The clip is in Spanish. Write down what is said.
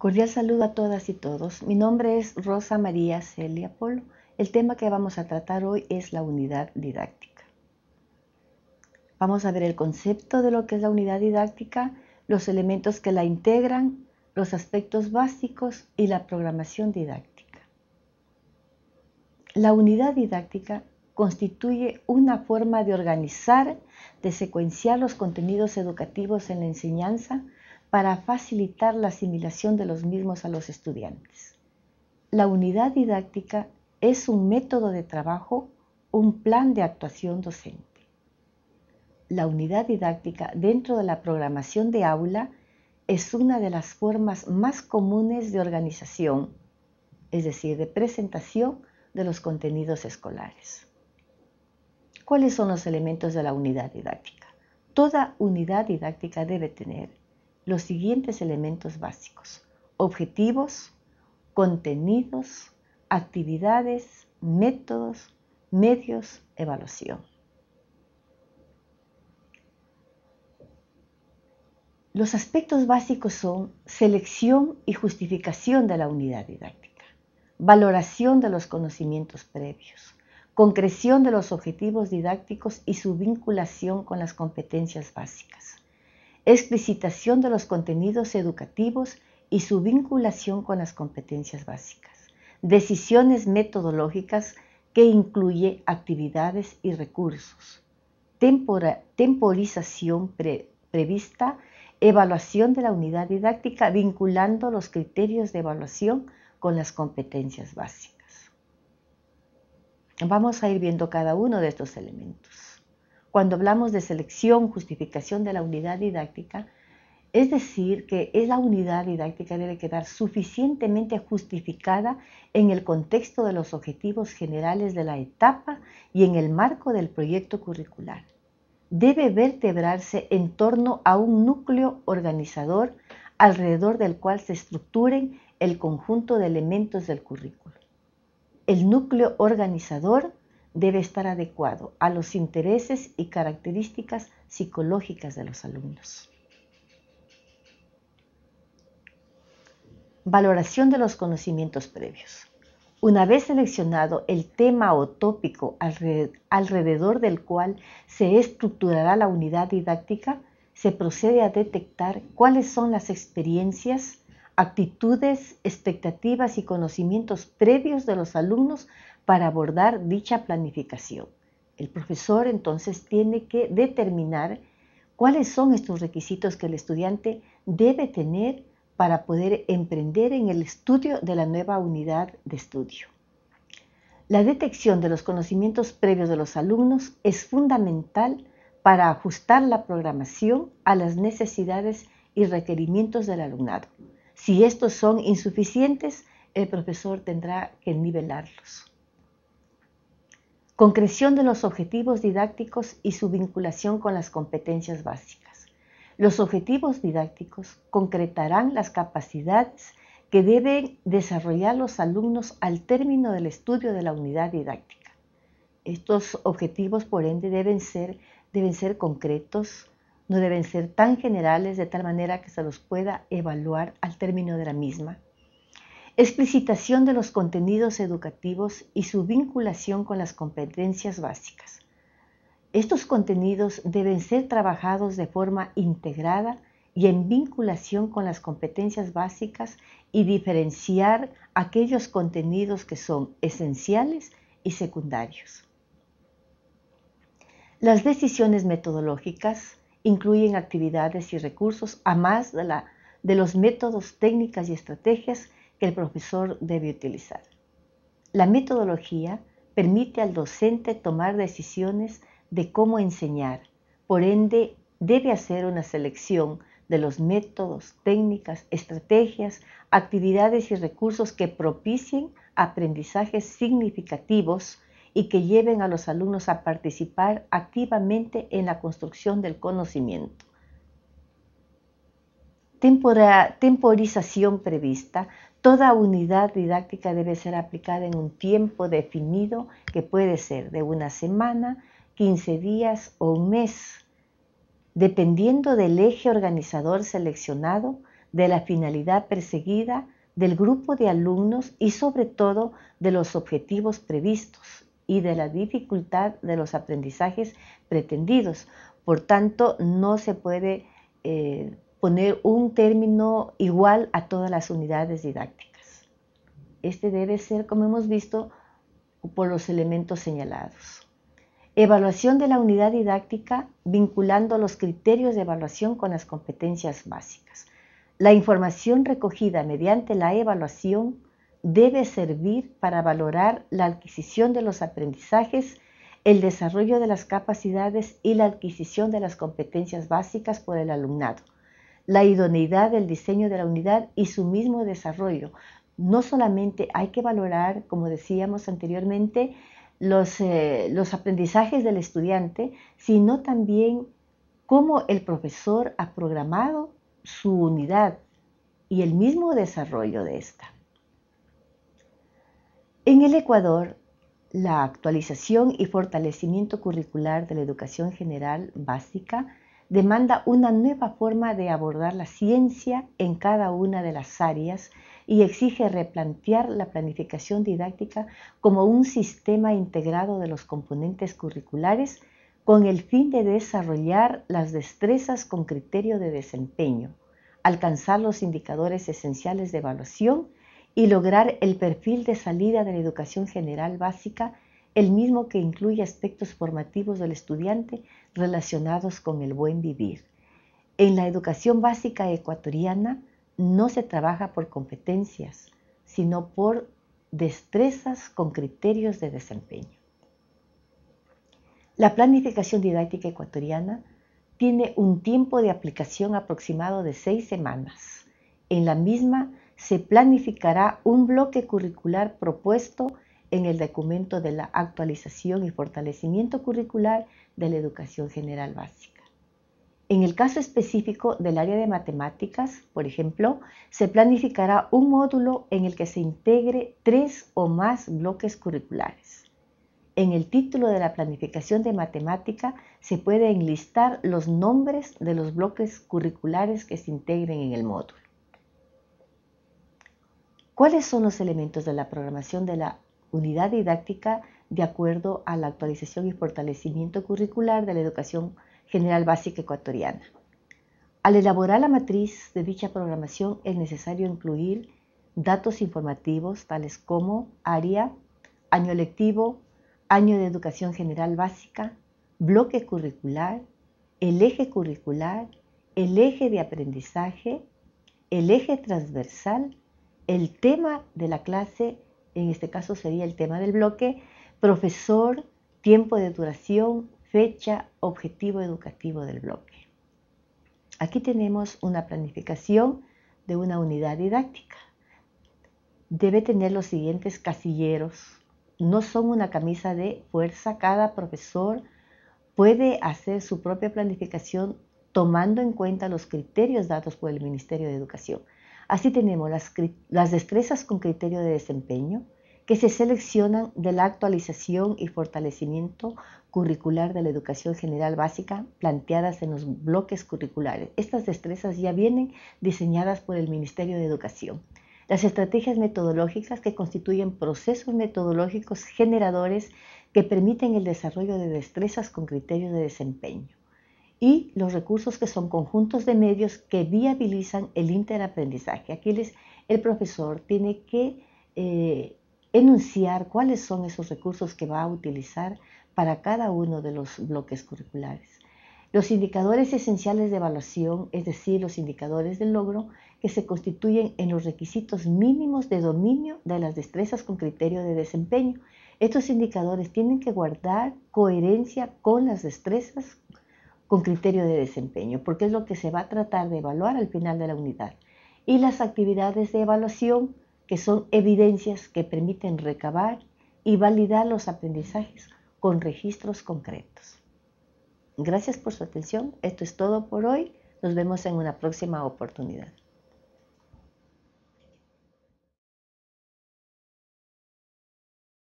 Cordial saludo a todas y todos. Mi nombre es Rosa María Celia Polo. El tema que vamos a tratar hoy es la unidad didáctica. Vamos a ver el concepto de lo que es la unidad didáctica, los elementos que la integran, los aspectos básicos y la programación didáctica. La unidad didáctica constituye una forma de organizar, de secuenciar los contenidos educativos en la enseñanza, para facilitar la asimilación de los mismos a los estudiantes. La unidad didáctica es un método de trabajo, un plan de actuación docente. La unidad didáctica dentro de la programación de aula es una de las formas más comunes de organización, es decir, de presentación de los contenidos escolares. ¿Cuáles son los elementos de la unidad didáctica? Toda unidad didáctica debe tener los siguientes elementos básicos. Objetivos, contenidos, actividades, métodos, medios, evaluación. Los aspectos básicos son selección y justificación de la unidad didáctica, valoración de los conocimientos previos, concreción de los objetivos didácticos y su vinculación con las competencias básicas, explicitación de los contenidos educativos y su vinculación con las competencias básicas, decisiones metodológicas que incluye actividades y recursos, temporización prevista, evaluación de la unidad didáctica vinculando los criterios de evaluación con las competencias básicas. Vamos a ir viendo cada uno de estos elementos. Cuando hablamos de selección, justificación de la unidad didáctica, es decir, que la unidad didáctica debe quedar suficientemente justificada en el contexto de los objetivos generales de la etapa y en el marco del proyecto curricular. Debe vertebrarse en torno a un núcleo organizador alrededor del cual se estructuren el conjunto de elementos del currículo. El núcleo organizador debe estar adecuado a los intereses y características psicológicas de los alumnos. Valoración de los conocimientos previos. Una vez seleccionado el tema o tópico alrededor del cual se estructurará la unidad didáctica, se procede a detectar cuáles son las experiencias, actitudes, expectativas y conocimientos previos de los alumnos para abordar dicha planificación. El profesor entonces tiene que determinar cuáles son estos requisitos que el estudiante debe tener para poder emprender en el estudio de la nueva unidad de estudio. La detección de los conocimientos previos de los alumnos es fundamental para ajustar la programación a las necesidades y requerimientos del alumnado. Si estos son insuficientes, el profesor tendrá que nivelarlos concreción de los objetivos didácticos y su vinculación con las competencias básicas. Los objetivos didácticos concretarán las capacidades que deben desarrollar los alumnos al término del estudio de la unidad didáctica. Estos objetivos, por ende, deben ser, deben ser concretos, no deben ser tan generales de tal manera que se los pueda evaluar al término de la misma explicitación de los contenidos educativos y su vinculación con las competencias básicas. Estos contenidos deben ser trabajados de forma integrada y en vinculación con las competencias básicas y diferenciar aquellos contenidos que son esenciales y secundarios. Las decisiones metodológicas incluyen actividades y recursos a más de, los métodos, técnicas y estrategias el profesor debe utilizar. La metodología permite al docente tomar decisiones de cómo enseñar, por ende debe hacer una selección de los métodos, técnicas, estrategias, actividades y recursos que propicien aprendizajes significativos y que lleven a los alumnos a participar activamente en la construcción del conocimiento temporización prevista, toda unidad didáctica debe ser aplicada en un tiempo definido que puede ser de una semana, 15 días o un mes, dependiendo del eje organizador seleccionado, de la finalidad perseguida, del grupo de alumnos y sobre todo de los objetivos previstos y de la dificultad de los aprendizajes pretendidos. Por tanto, no se puede eh, poner un término igual a todas las unidades didácticas. Este debe ser, como hemos visto, por los elementos señalados. Evaluación de la unidad didáctica vinculando los criterios de evaluación con las competencias básicas. La información recogida mediante la evaluación debe servir para valorar la adquisición de los aprendizajes, el desarrollo de las capacidades y la adquisición de las competencias básicas por el alumnado la idoneidad del diseño de la unidad y su mismo desarrollo. No solamente hay que valorar, como decíamos anteriormente, los, eh, los aprendizajes del estudiante, sino también cómo el profesor ha programado su unidad y el mismo desarrollo de esta. En el Ecuador, la actualización y fortalecimiento curricular de la educación general básica demanda una nueva forma de abordar la ciencia en cada una de las áreas y exige replantear la planificación didáctica como un sistema integrado de los componentes curriculares con el fin de desarrollar las destrezas con criterio de desempeño, alcanzar los indicadores esenciales de evaluación y lograr el perfil de salida de la educación general básica el mismo que incluye aspectos formativos del estudiante relacionados con el buen vivir. En la educación básica ecuatoriana no se trabaja por competencias, sino por destrezas con criterios de desempeño. La planificación didáctica ecuatoriana tiene un tiempo de aplicación aproximado de seis semanas. En la misma se planificará un bloque curricular propuesto en el documento de la actualización y fortalecimiento curricular de la educación general básica. En el caso específico del área de matemáticas, por ejemplo, se planificará un módulo en el que se integre tres o más bloques curriculares. En el título de la planificación de matemática se puede enlistar los nombres de los bloques curriculares que se integren en el módulo. ¿Cuáles son los elementos de la programación de la unidad didáctica de acuerdo a la actualización y fortalecimiento curricular de la educación general básica ecuatoriana. Al elaborar la matriz de dicha programación es necesario incluir datos informativos tales como área, año lectivo, año de educación general básica, bloque curricular, el eje curricular, el eje de aprendizaje, el eje transversal, el tema de la clase en este caso sería el tema del bloque, profesor, tiempo de duración, fecha, objetivo educativo del bloque. Aquí tenemos una planificación de una unidad didáctica. Debe tener los siguientes casilleros. No son una camisa de fuerza. Cada profesor puede hacer su propia planificación tomando en cuenta los criterios dados por el Ministerio de Educación. Así tenemos las, las destrezas con criterio de desempeño que se seleccionan de la actualización y fortalecimiento curricular de la educación general básica planteadas en los bloques curriculares. Estas destrezas ya vienen diseñadas por el Ministerio de Educación. Las estrategias metodológicas que constituyen procesos metodológicos generadores que permiten el desarrollo de destrezas con criterio de desempeño y los recursos que son conjuntos de medios que viabilizan el interaprendizaje. Aquí el profesor tiene que eh, enunciar cuáles son esos recursos que va a utilizar para cada uno de los bloques curriculares. Los indicadores esenciales de evaluación, es decir, los indicadores de logro, que se constituyen en los requisitos mínimos de dominio de las destrezas con criterio de desempeño. Estos indicadores tienen que guardar coherencia con las destrezas con criterio de desempeño, porque es lo que se va a tratar de evaluar al final de la unidad. Y las actividades de evaluación, que son evidencias que permiten recabar y validar los aprendizajes con registros concretos. Gracias por su atención. Esto es todo por hoy. Nos vemos en una próxima oportunidad.